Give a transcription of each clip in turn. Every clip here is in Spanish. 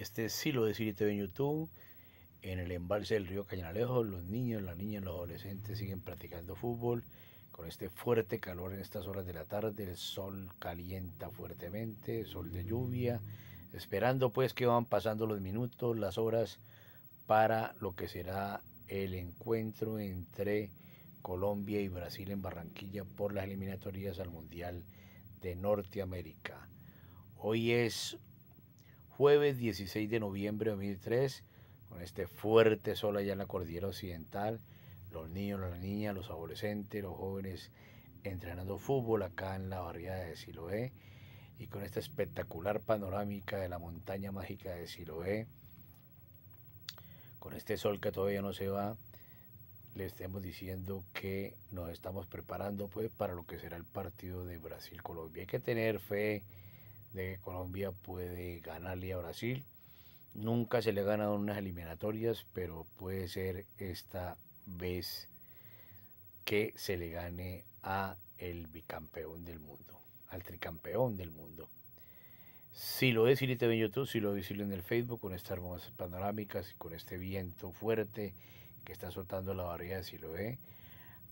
Este sí lo decidíte en YouTube. En el embalse del río Cañalejo, los niños, las niñas, los adolescentes siguen practicando fútbol. Con este fuerte calor en estas horas de la tarde, el sol calienta fuertemente, sol de lluvia, esperando pues que van pasando los minutos, las horas para lo que será el encuentro entre Colombia y Brasil en Barranquilla por las eliminatorias al Mundial de Norteamérica. Hoy es jueves 16 de noviembre de 2003, con este fuerte sol allá en la cordillera occidental, los niños, las niñas, los adolescentes, los jóvenes entrenando fútbol acá en la barriada de Siloé y con esta espectacular panorámica de la montaña mágica de Siloé, con este sol que todavía no se va, le estemos diciendo que nos estamos preparando pues para lo que será el partido de Brasil-Colombia. Hay que tener fe de Colombia puede ganarle a Brasil. Nunca se le ha ganado unas eliminatorias, pero puede ser esta vez que se le gane a el bicampeón del mundo, al tricampeón del mundo. Si lo es, en YouTube, si lo decirlo en el Facebook, con estas hermosas panorámicas y con este viento fuerte que está soltando la barriga lo ve.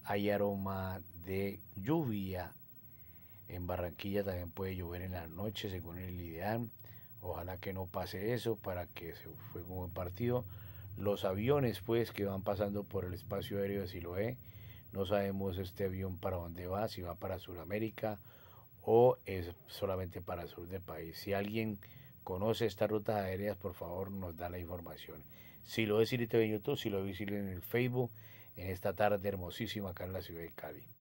hay aroma de lluvia en Barranquilla también puede llover en la noche, según el ideal. Ojalá que no pase eso para que se fue un buen partido. Los aviones, pues, que van pasando por el espacio aéreo de Siloé, no sabemos este avión para dónde va, si va para Sudamérica o es solamente para el sur del país. Si alguien conoce estas rutas aéreas, por favor nos da la información. Si lo es, en YouTube, si lo visible en el Facebook, en esta tarde hermosísima acá en la ciudad de Cali.